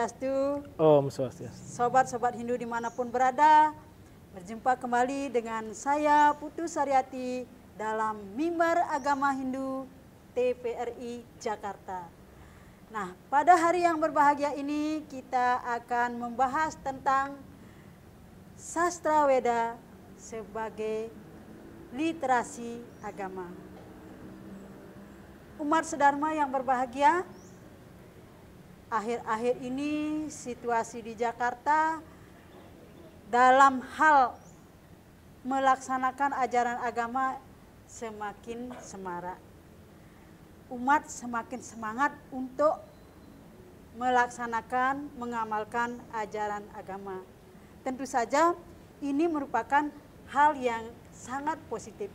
Swastiastu. Om Swastiastu. Sobat-sobat Hindu dimanapun berada, berjumpa kembali dengan saya Putu Sariati dalam Mimbar Agama Hindu TVRI Jakarta. Nah, pada hari yang berbahagia ini kita akan membahas tentang sastra Weda sebagai literasi agama. Umar Sedarma yang berbahagia, akhir-akhir ini situasi di Jakarta dalam hal melaksanakan ajaran agama semakin semarak. Umat semakin semangat untuk melaksanakan, mengamalkan ajaran agama. Tentu saja ini merupakan hal yang sangat positif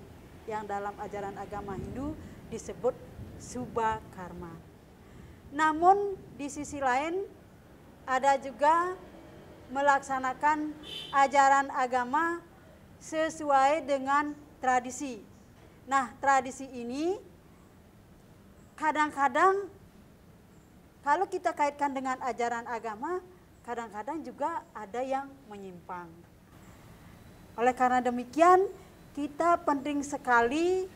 yang dalam ajaran agama Hindu disebut subakarma. Namun di sisi lain ada juga melaksanakan ajaran agama sesuai dengan tradisi. Nah, tradisi ini kadang-kadang kalau kita kaitkan dengan ajaran agama, kadang-kadang juga ada yang menyimpang. Oleh karena demikian, kita penting sekali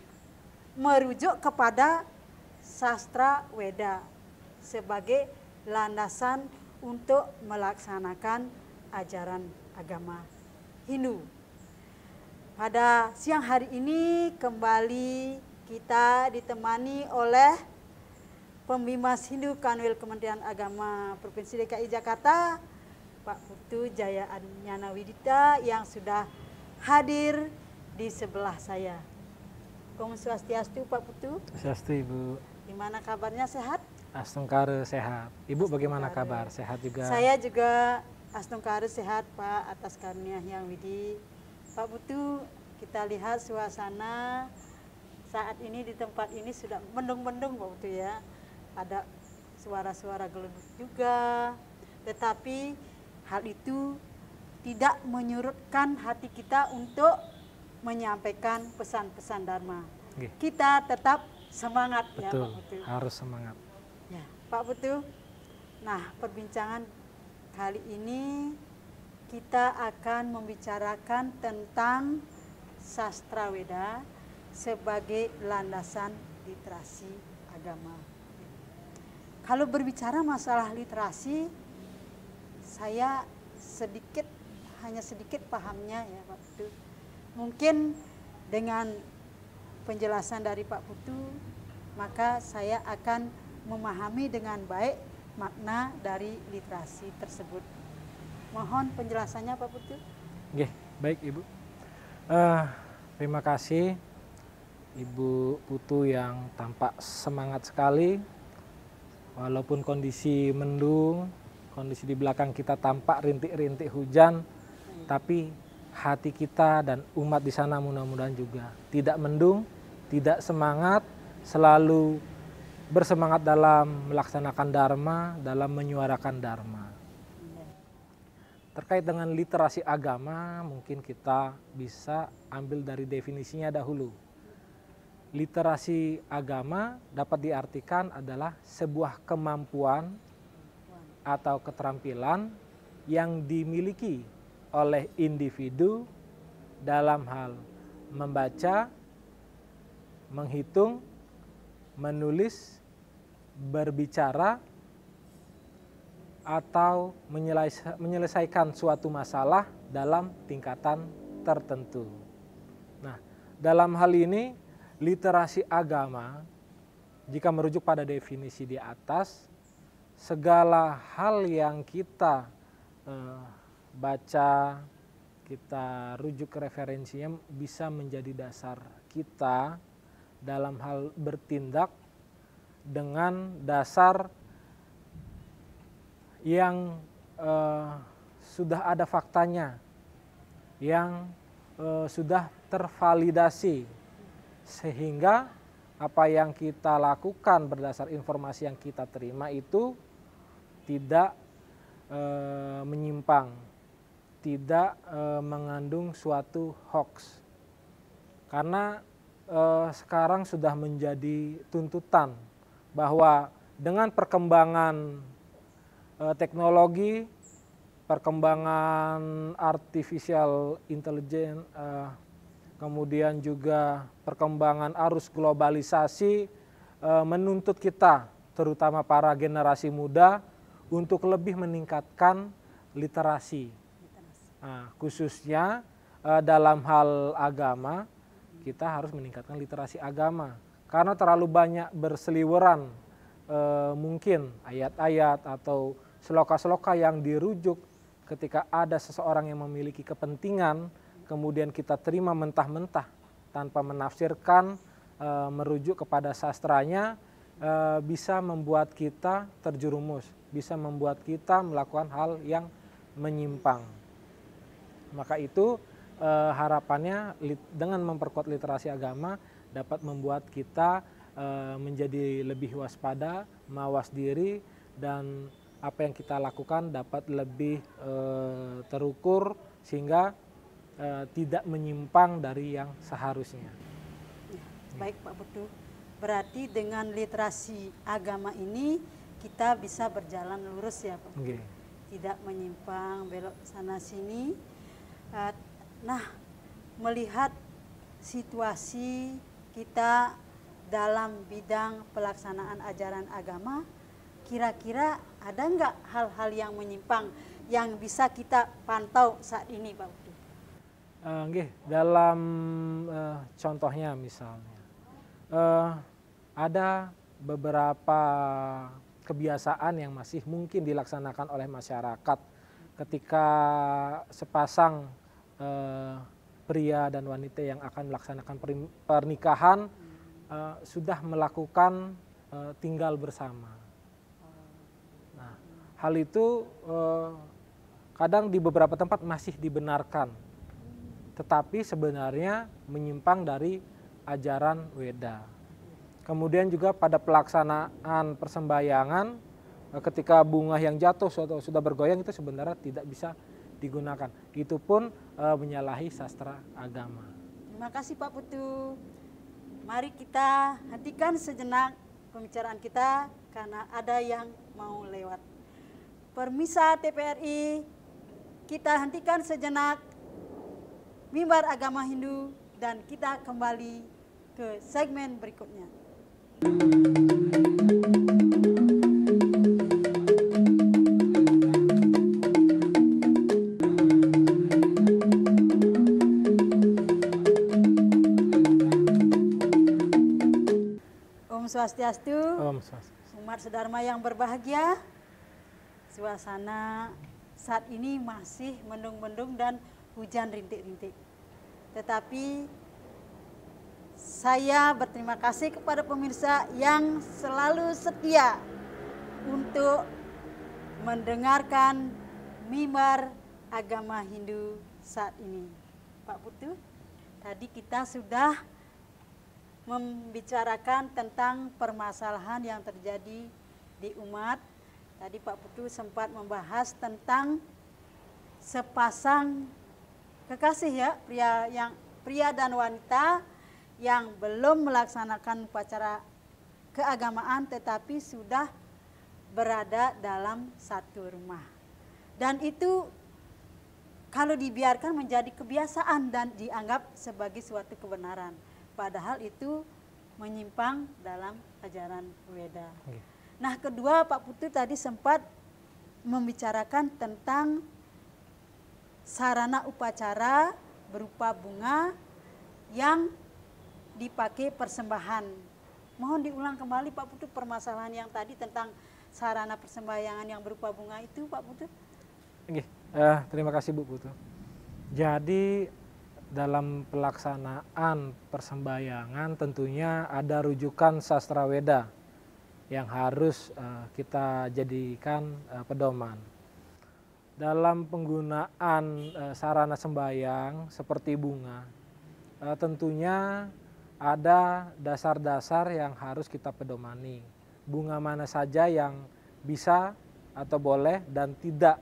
merujuk kepada sastra Weda sebagai landasan untuk melaksanakan ajaran agama Hindu. Pada siang hari ini kembali kita ditemani oleh pembimas Hindu Kanwil Kementerian Agama Provinsi DKI Jakarta, Pak Putu Jaya Anyana Widita yang sudah hadir di sebelah saya. Om Swastiastu Pak Putu. Swastiastu Ibu. Gimana kabarnya sehat? Astungkare sehat. Ibu bagaimana kabar? Sehat juga? Saya juga Astungkare sehat Pak atas karunia yang Widi. Pak Butu kita lihat suasana saat ini di tempat ini sudah mendung-mendung Pak Butu ya. Ada suara-suara gelembung juga. Tetapi hal itu tidak menyurutkan hati kita untuk menyampaikan pesan-pesan Dharma. Okay. Kita tetap semangat Betul, ya Pak Butu. Harus semangat. Ya. Pak Putu, nah perbincangan kali ini kita akan membicarakan tentang sastra Weda sebagai landasan literasi agama. Kalau berbicara masalah literasi, saya sedikit hanya sedikit pahamnya ya Pak Putu. Mungkin dengan penjelasan dari Pak Putu, maka saya akan memahami dengan baik makna dari literasi tersebut. Mohon penjelasannya Pak Putu. Oke, baik Ibu. Uh, terima kasih Ibu Putu yang tampak semangat sekali. Walaupun kondisi mendung, kondisi di belakang kita tampak rintik-rintik hujan, tapi hati kita dan umat di sana mudah-mudahan juga tidak mendung, tidak semangat, selalu bersemangat dalam melaksanakan dharma, dalam menyuarakan dharma. Terkait dengan literasi agama, mungkin kita bisa ambil dari definisinya dahulu. Literasi agama dapat diartikan adalah sebuah kemampuan atau keterampilan yang dimiliki oleh individu dalam hal membaca, menghitung, menulis, berbicara atau menyelesaikan suatu masalah dalam tingkatan tertentu. Nah, dalam hal ini literasi agama jika merujuk pada definisi di atas segala hal yang kita eh, baca, kita rujuk ke referensinya bisa menjadi dasar kita dalam hal bertindak dengan dasar yang uh, sudah ada faktanya, yang uh, sudah tervalidasi, sehingga apa yang kita lakukan berdasar informasi yang kita terima itu tidak eh, menyimpang, tidak mengandung suatu hoax. Karena sekarang sudah menjadi tuntutan bahwa dengan perkembangan uh, teknologi, perkembangan artificial intelligence, uh, kemudian juga perkembangan arus globalisasi uh, menuntut kita, terutama para generasi muda, untuk lebih meningkatkan literasi, Nah, khususnya dalam hal agama kita harus meningkatkan literasi agama karena terlalu banyak berseliweran e, mungkin ayat-ayat atau seloka-seloka yang dirujuk ketika ada seseorang yang memiliki kepentingan kemudian kita terima mentah-mentah tanpa menafsirkan e, merujuk kepada sastranya e, bisa membuat kita terjerumus bisa membuat kita melakukan hal yang menyimpang maka itu e, harapannya dengan memperkuat literasi agama dapat membuat kita eh, menjadi lebih waspada, mawas diri, dan apa yang kita lakukan dapat lebih eh, terukur sehingga eh, tidak menyimpang dari yang seharusnya. Ya, baik Pak Putu, berarti dengan literasi agama ini kita bisa berjalan lurus ya Pak. Okay. Tidak menyimpang belok sana sini. Nah, melihat situasi kita dalam bidang pelaksanaan ajaran agama, kira-kira ada nggak hal-hal yang menyimpang yang bisa kita pantau saat ini, Pak Uti? Uh, eh, dalam uh, contohnya misalnya, uh, ada beberapa kebiasaan yang masih mungkin dilaksanakan oleh masyarakat ketika sepasang uh, pria dan wanita yang akan melaksanakan pernikahan uh, sudah melakukan uh, tinggal bersama. Nah, hal itu uh, kadang di beberapa tempat masih dibenarkan, tetapi sebenarnya menyimpang dari ajaran Weda. Kemudian juga pada pelaksanaan persembayangan, ketika bunga yang jatuh atau sudah bergoyang itu sebenarnya tidak bisa digunakan. Itu pun uh, menyalahi sastra agama. Terima kasih Pak Putu. Mari kita hentikan sejenak pembicaraan kita karena ada yang mau lewat. Permisa TPRI, kita hentikan sejenak mimbar agama Hindu dan kita kembali ke segmen berikutnya. Thank you. Swastiastu. Om Swastiastu. Umat Sedharma yang berbahagia. Suasana saat ini masih mendung-mendung dan hujan rintik-rintik. Tetapi saya berterima kasih kepada pemirsa yang selalu setia untuk mendengarkan mimbar agama Hindu saat ini. Pak Putu, tadi kita sudah membicarakan tentang permasalahan yang terjadi di umat. Tadi Pak Putu sempat membahas tentang sepasang kekasih ya, pria yang pria dan wanita yang belum melaksanakan upacara keagamaan tetapi sudah berada dalam satu rumah. Dan itu kalau dibiarkan menjadi kebiasaan dan dianggap sebagai suatu kebenaran. Padahal itu menyimpang dalam ajaran Weda. Iya. Nah, kedua Pak Putu tadi sempat membicarakan tentang sarana upacara berupa bunga yang dipakai persembahan. Mohon diulang kembali Pak Putu permasalahan yang tadi tentang sarana persembahyangan yang berupa bunga itu Pak Putu. uh, iya. eh, terima kasih Bu Putu. Jadi dalam pelaksanaan persembayangan tentunya ada rujukan sastra Weda yang harus eh, kita jadikan eh, pedoman. Dalam penggunaan eh, sarana sembayang seperti bunga, tentunya ada dasar-dasar yang harus kita pedomani. Bunga mana saja yang bisa atau boleh dan tidak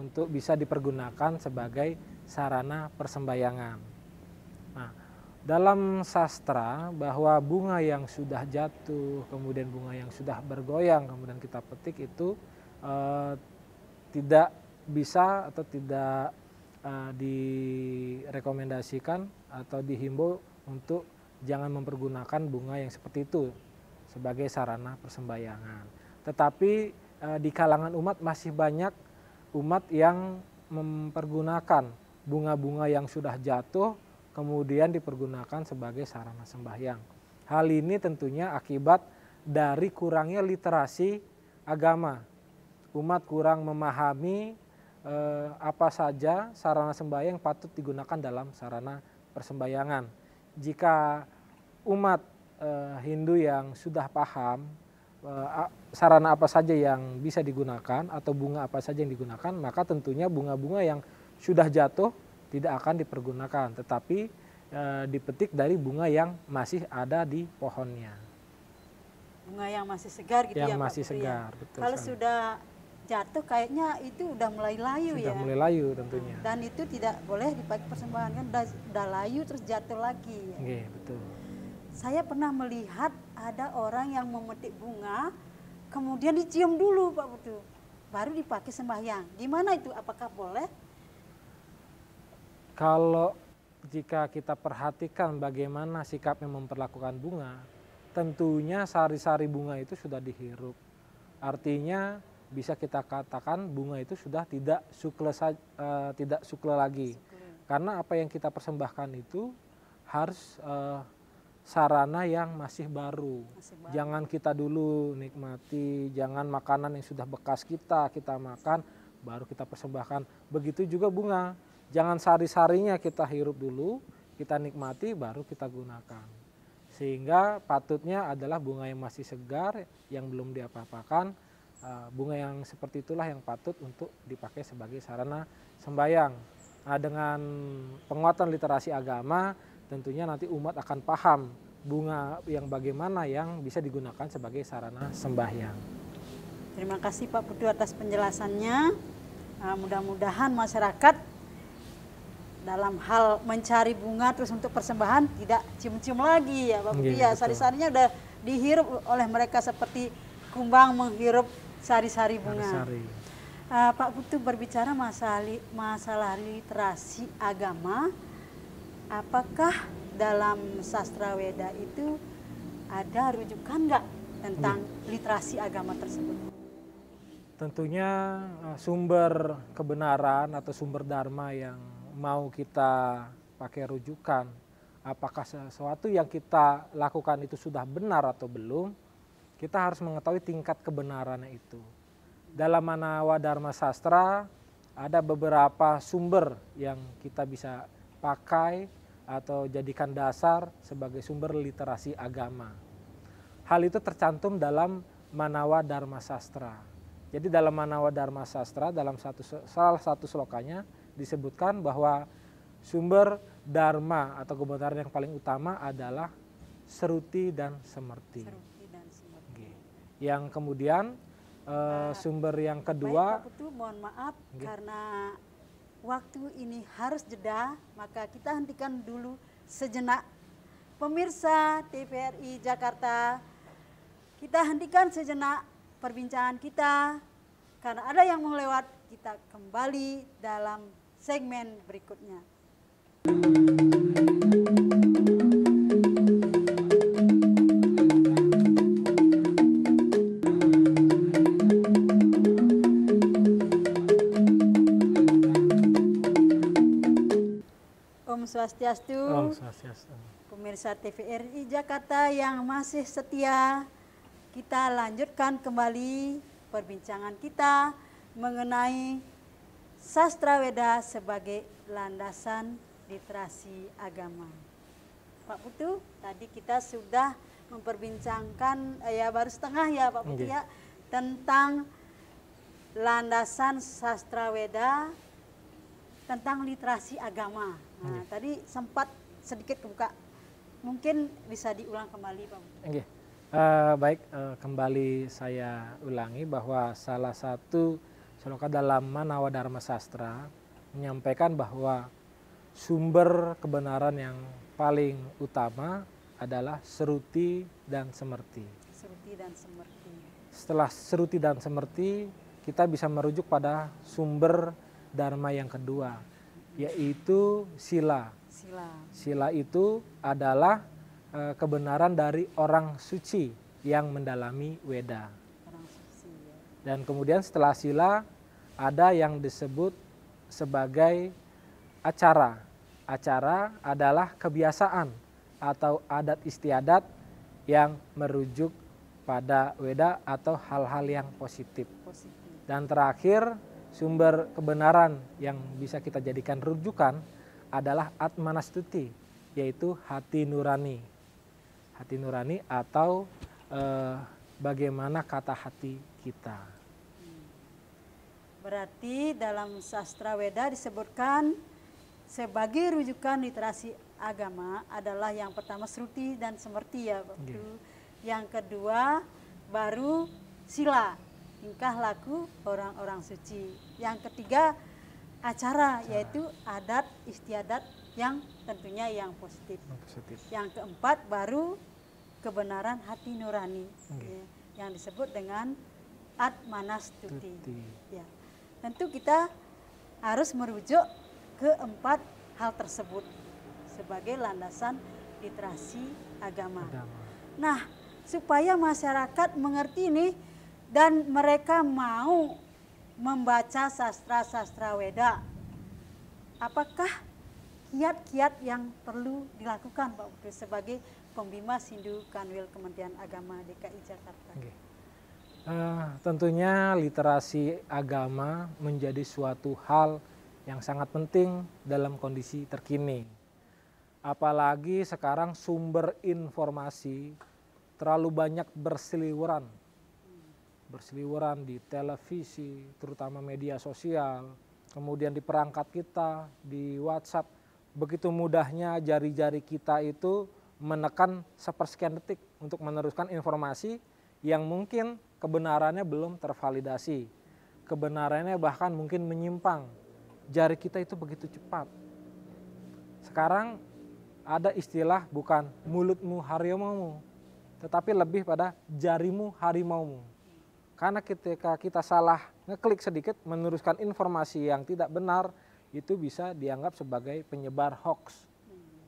untuk bisa dipergunakan sebagai sarana persembayangan. Nah, dalam sastra bahwa bunga yang sudah jatuh, kemudian bunga yang sudah bergoyang, kemudian kita petik itu eh, tidak bisa atau tidak eh, direkomendasikan atau dihimbau untuk jangan mempergunakan bunga yang seperti itu sebagai sarana persembayangan. Tetapi eh, di kalangan umat masih banyak umat yang mempergunakan bunga-bunga yang sudah jatuh kemudian dipergunakan sebagai sarana sembahyang. Hal ini tentunya akibat dari kurangnya literasi agama. Umat kurang memahami eh, apa saja sarana sembahyang patut digunakan dalam sarana persembayangan. Jika umat eh, Hindu yang sudah paham eh, sarana apa saja yang bisa digunakan atau bunga apa saja yang digunakan, maka tentunya bunga-bunga yang sudah jatuh tidak akan dipergunakan, tetapi e, dipetik dari bunga yang masih ada di pohonnya. Bunga yang masih segar gitu yang ya. masih Pak ya? segar, ya? betul. Kalau sudah jatuh kayaknya itu udah mulai layu sudah ya. Sudah mulai layu tentunya. Dan itu tidak boleh dipakai persembahan kan udah, udah layu terus jatuh lagi. Ya. betul. Saya pernah melihat ada orang yang memetik bunga kemudian dicium dulu Pak Budu baru dipakai sembahyang. Gimana itu? Apakah boleh? Kalau jika kita perhatikan bagaimana sikapnya memperlakukan bunga, tentunya sari-sari bunga itu sudah dihirup. Artinya bisa kita katakan bunga itu sudah tidak sukle uh, tidak sukle lagi. Sukle. Karena apa yang kita persembahkan itu harus uh, sarana yang masih baru. masih baru. Jangan kita dulu nikmati, jangan makanan yang sudah bekas kita kita makan baru kita persembahkan. Begitu juga bunga jangan sari-sarinya kita hirup dulu, kita nikmati baru kita gunakan. Sehingga patutnya adalah bunga yang masih segar, yang belum diapa-apakan, ah, bunga yang seperti itulah yang patut untuk dipakai sebagai sarana sembayang. Nah, dengan penguatan literasi agama, tentunya nanti umat akan paham bunga yang bagaimana yang bisa digunakan sebagai sarana sembahyang. Terima kasih Pak Putu atas penjelasannya. Ah, mudah-mudahan masyarakat dalam hal mencari bunga terus untuk persembahan tidak cium-cium lagi ya Bapak Gini, ya iya, sari-sarinya udah dihirup oleh mereka seperti kumbang menghirup sari-sari bunga. Sari -sari. Uh, eh, Pak Putu berbicara masalah masalah literasi agama, apakah dalam sastra Weda itu ada rujukan nggak tentang iya. literasi agama tersebut? Tentunya eh, sumber kebenaran atau sumber dharma yang mau kita pakai rujukan apakah sesuatu yang kita lakukan itu sudah benar atau belum, kita harus mengetahui tingkat kebenarannya itu. Dalam Manawa Dharma Sastra ada beberapa sumber yang kita bisa pakai atau jadikan dasar sebagai sumber literasi agama. Hal itu tercantum dalam Manawa Dharma Sastra. Jadi dalam Manawa Dharma Sastra dalam satu salah satu selokannya disebutkan bahwa sumber dharma atau kebenaran yang paling utama adalah seruti dan semerti. Seruti dan semerti. Yang kemudian uh, sumber yang kedua. Baik, Putu, mohon maaf okay. karena waktu ini harus jeda, maka kita hentikan dulu sejenak. Pemirsa TVRI Jakarta, kita hentikan sejenak perbincangan kita karena ada yang mau lewat, kita kembali dalam segmen berikutnya. Om Swastiastu. Om Swastiastu. Pemirsa TVRI Jakarta yang masih setia, kita lanjutkan kembali perbincangan kita mengenai sastra Weda sebagai landasan literasi agama. Pak Putu, tadi kita sudah memperbincangkan eh, ya baru setengah ya Pak Putu okay. ya tentang landasan sastra Weda tentang literasi agama. Nah, okay. tadi sempat sedikit kebuka. Mungkin bisa diulang kembali Pak Putu. Okay. Uh, eh, baik, uh, kembali saya ulangi bahwa salah satu Seloka dalam Manawa Dharma Sastra menyampaikan bahwa sumber kebenaran yang paling utama adalah seruti dan semerti. Seruti dan semerti. Setelah seruti dan semerti, kita bisa merujuk pada sumber dharma yang kedua, yaitu sila. Sila. Sila itu adalah eh, kebenaran dari orang suci yang mendalami weda. Dan kemudian setelah sila ada yang disebut sebagai acara. Acara adalah kebiasaan atau adat istiadat yang merujuk pada weda atau hal-hal yang positif. Dan terakhir, sumber kebenaran yang bisa kita jadikan rujukan adalah atmanastuti, yaitu hati nurani. Hati nurani atau eh, bagaimana kata hati kita. Berarti dalam sastra Weda disebutkan sebagai rujukan literasi agama adalah yang pertama Sruti dan Semerti ya waktu. Iya. Yeah. Yang kedua baru sila, tingkah laku orang-orang suci. Yang ketiga acara, acara yaitu adat istiadat yang tentunya yang positif. Yang, positif. yang keempat baru kebenaran hati nurani okay. ya, yang disebut dengan atmanas Tuti. Ya. Tentu kita harus merujuk ke empat hal tersebut sebagai landasan literasi agama. agama. Nah, supaya masyarakat mengerti ini dan mereka mau membaca sastra-sastra Weda. Apakah kiat-kiat yang perlu dilakukan Pak sebagai Pembimas Hindu Kanwil Kementerian Agama DKI Jakarta. Okay. Uh, eh, tentunya literasi agama menjadi suatu hal yang sangat penting dalam kondisi terkini. Apalagi sekarang sumber informasi terlalu banyak berseliweran. Berseliweran di televisi, terutama media sosial, kemudian di perangkat kita, di WhatsApp. Begitu mudahnya jari-jari kita itu menekan sepersekian detik untuk meneruskan informasi yang mungkin kebenarannya belum tervalidasi. Kebenarannya bahkan mungkin menyimpang. Jari kita itu begitu cepat. Sekarang ada istilah bukan mulutmu harimaumu, tetapi lebih pada jarimu harimaumu. Karena ketika kita salah ngeklik sedikit meneruskan informasi yang tidak benar, itu bisa dianggap sebagai penyebar hoax.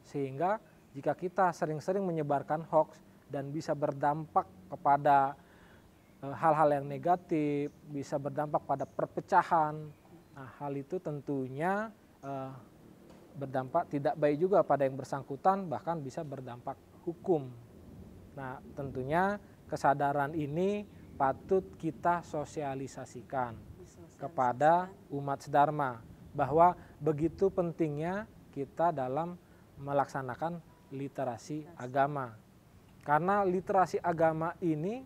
Sehingga jika kita sering-sering menyebarkan hoax dan bisa berdampak kepada e, hal-hal yang negatif, bisa berdampak pada perpecahan. Nah, hal itu tentunya eh, berdampak tidak baik juga pada yang bersangkutan, bahkan bisa berdampak hukum. Nah, tentunya kesadaran ini patut kita sosialisasikan, kepada umat sedharma bahwa begitu pentingnya kita dalam melaksanakan literasi agama. Karena literasi agama ini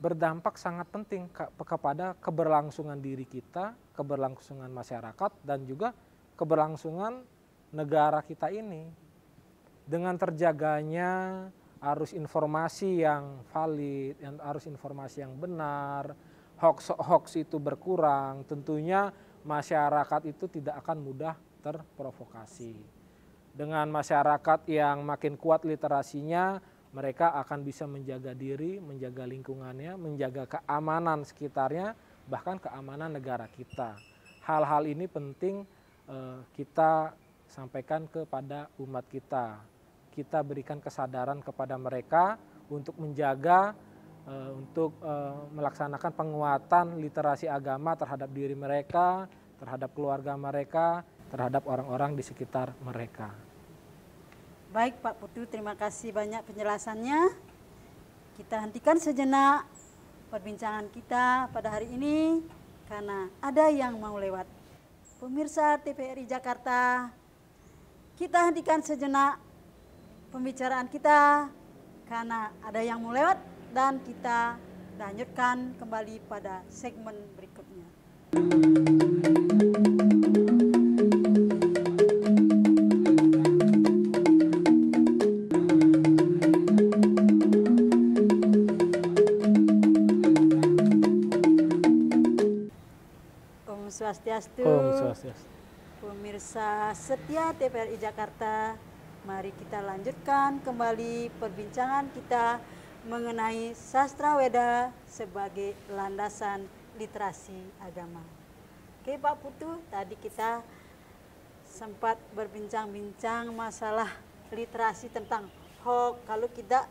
berdampak sangat penting kepada keberlangsungan diri kita, keberlangsungan masyarakat, dan juga keberlangsungan negara kita ini. Dengan terjaganya arus informasi yang valid, yang arus informasi yang benar, hoax-hoax itu berkurang, tentunya masyarakat itu tidak akan mudah terprovokasi dengan masyarakat yang makin kuat literasinya, mereka akan bisa menjaga diri, menjaga lingkungannya, menjaga keamanan sekitarnya, bahkan keamanan negara kita. Hal-hal ini penting eh, kita sampaikan kepada umat kita. Kita berikan kesadaran kepada mereka untuk menjaga, eh, untuk eh, melaksanakan penguatan literasi agama terhadap diri mereka, terhadap keluarga mereka, terhadap orang-orang di sekitar mereka. Baik Pak Putu, terima kasih banyak penjelasannya. Kita hentikan sejenak perbincangan kita pada hari ini karena ada yang mau lewat. Pemirsa TPRI Jakarta, kita hentikan sejenak pembicaraan kita karena ada yang mau lewat dan kita lanjutkan kembali pada segmen berikutnya. Thank you. Swastiastu. Oh, Om Swastiastu. Pemirsa setia TVRI Jakarta, mari kita lanjutkan kembali perbincangan kita mengenai sastra Weda sebagai landasan literasi agama. Oke Pak Putu, tadi kita sempat berbincang-bincang masalah literasi tentang hoax kalau kita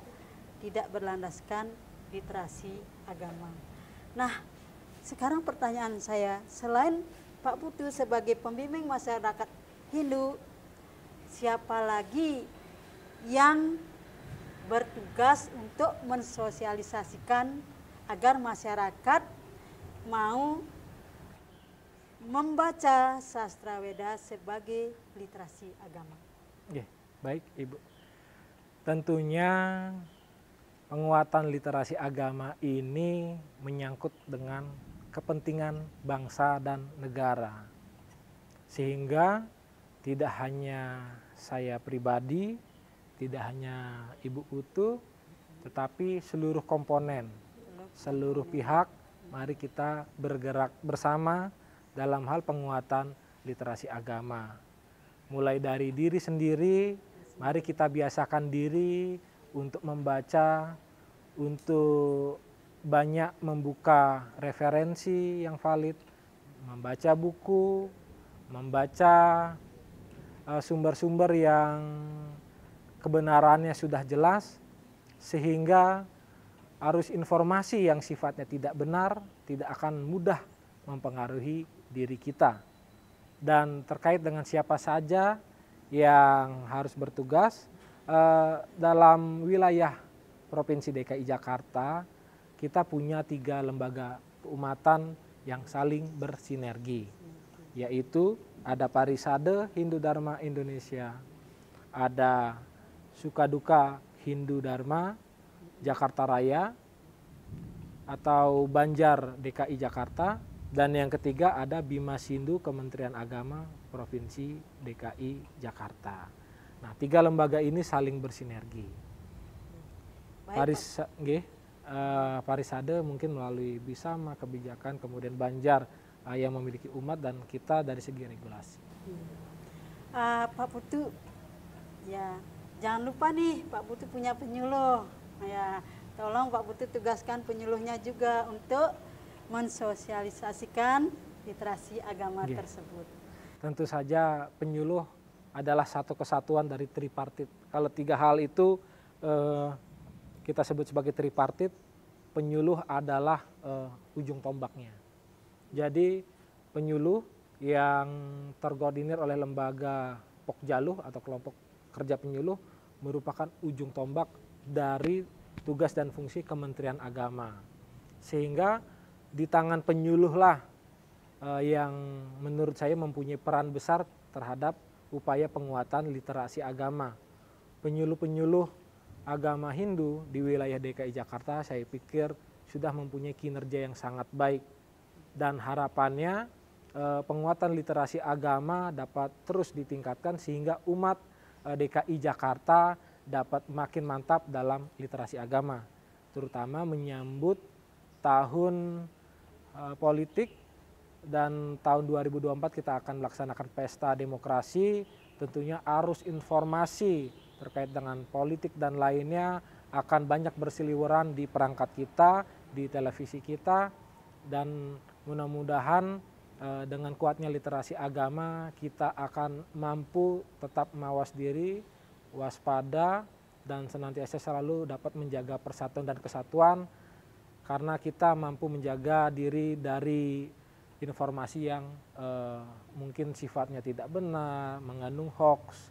tidak berlandaskan literasi agama. Nah, sekarang pertanyaan saya, selain Pak Putu sebagai pembimbing masyarakat Hindu, siapa lagi yang bertugas untuk mensosialisasikan agar masyarakat mau membaca sastra Weda sebagai literasi agama. Oke, baik Ibu. Tentunya penguatan literasi agama ini menyangkut dengan kepentingan bangsa dan negara. Sehingga tidak hanya saya pribadi, tidak hanya Ibu utu, tetapi seluruh komponen, seluruh pihak, mari kita bergerak bersama dalam hal penguatan literasi agama. Mulai dari diri sendiri, mari kita biasakan diri untuk membaca, untuk banyak membuka referensi yang valid, membaca buku, membaca e, sumber-sumber yang kebenarannya sudah jelas, sehingga arus informasi yang sifatnya tidak benar tidak akan mudah mempengaruhi diri kita. Dan terkait dengan siapa saja yang harus bertugas e, dalam wilayah Provinsi DKI Jakarta, kita punya tiga lembaga keumatan yang saling bersinergi, yaitu ada Parisade Hindu Dharma Indonesia, ada Sukaduka Hindu Dharma Jakarta Raya, atau Banjar DKI Jakarta, dan yang ketiga ada Bima Sindu Kementerian Agama Provinsi DKI Jakarta. Nah, tiga lembaga ini saling bersinergi. Baik, Paris, uh, eh, Parisade mungkin melalui Bisama kebijakan kemudian Banjar uh, yang memiliki umat dan kita dari segi regulasi. Uh, Pak Putu, ya jangan lupa nih Pak Putu punya penyuluh. Ya, tolong Pak Putu tugaskan penyuluhnya juga untuk mensosialisasikan literasi agama yeah. tersebut. Tentu saja penyuluh adalah satu kesatuan dari tripartit. Kalau tiga hal itu eh, kita sebut sebagai tripartit, penyuluh adalah uh, ujung tombaknya. Jadi penyuluh yang terkoordinir oleh lembaga Pokjaluh atau kelompok kerja penyuluh merupakan ujung tombak dari tugas dan fungsi Kementerian Agama. Sehingga di tangan penyuluhlah uh, yang menurut saya mempunyai peran besar terhadap upaya penguatan literasi agama. Penyuluh-penyuluh agama Hindu di wilayah DKI Jakarta saya pikir sudah mempunyai kinerja yang sangat baik dan harapannya eh, penguatan literasi agama dapat terus ditingkatkan sehingga umat eh, DKI Jakarta dapat makin mantap dalam literasi agama terutama menyambut tahun eh, politik dan tahun 2024 kita akan melaksanakan pesta demokrasi tentunya arus informasi terkait dengan politik dan lainnya akan banyak berseliweran di perangkat kita, di televisi kita, dan mudah-mudahan eh, dengan kuatnya literasi agama kita akan mampu tetap mawas diri, waspada, dan senantiasa selalu dapat menjaga persatuan dan kesatuan karena kita mampu menjaga diri dari informasi yang eh, mungkin sifatnya tidak benar, mengandung hoax,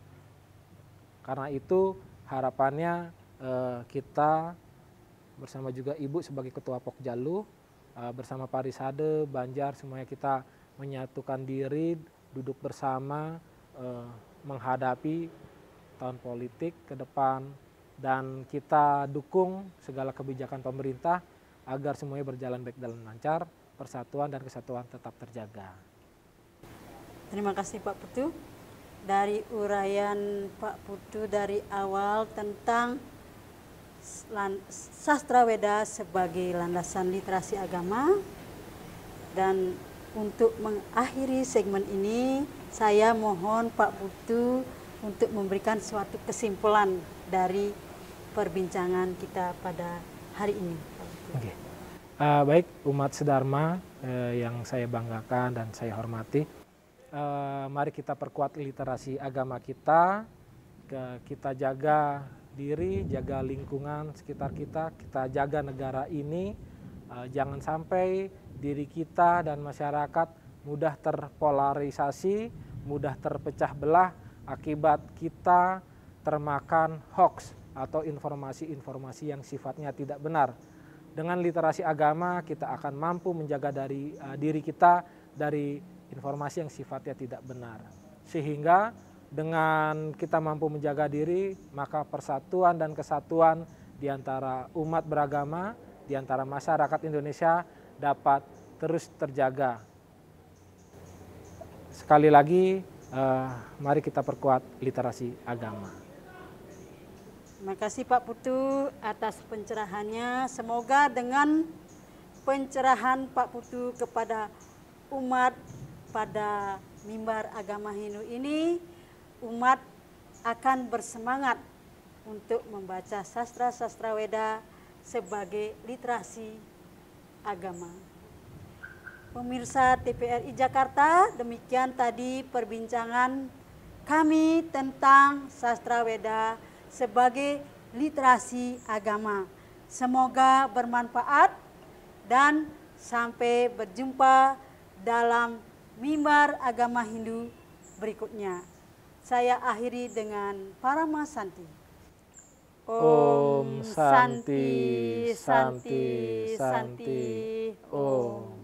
karena itu harapannya eh, kita bersama juga Ibu sebagai Ketua Pokjalu, eh, bersama Parisade, Banjar, semuanya kita menyatukan diri, duduk bersama, eh, menghadapi tahun politik ke depan, dan kita dukung segala kebijakan pemerintah agar semuanya berjalan baik dan lancar, persatuan dan kesatuan tetap terjaga. Terima kasih Pak Putu dari urayan Pak Putu dari awal tentang sastra Weda sebagai landasan literasi agama dan untuk mengakhiri segmen ini saya mohon Pak Putu untuk memberikan suatu kesimpulan dari perbincangan kita pada hari ini. Okay. Uh, baik umat sedharma uh, eh, yang saya banggakan dan saya hormati eh, mari kita perkuat literasi agama kita, ke, kita jaga diri, jaga lingkungan sekitar kita, kita jaga negara ini, eh, jangan sampai diri kita dan masyarakat mudah terpolarisasi, mudah terpecah belah akibat kita termakan hoax atau informasi-informasi yang sifatnya tidak benar. Dengan literasi agama kita akan mampu menjaga dari uh, diri kita dari informasi yang sifatnya tidak benar. Sehingga dengan kita mampu menjaga diri, maka persatuan dan kesatuan di antara umat beragama, di antara masyarakat Indonesia dapat terus terjaga. Sekali lagi, eh, mari kita perkuat literasi agama. Terima kasih Pak Putu atas pencerahannya. Semoga dengan pencerahan Pak Putu kepada umat pada mimbar agama Hindu ini umat akan bersemangat untuk membaca sastra-sastra Weda sebagai literasi agama. Pemirsa TPRI Jakarta, demikian tadi perbincangan kami tentang sastra Weda sebagai literasi agama. Semoga bermanfaat dan sampai berjumpa dalam mimbar agama Hindu berikutnya. Saya akhiri dengan para Santi. Om Santi, Santi, Santi, Santi Om.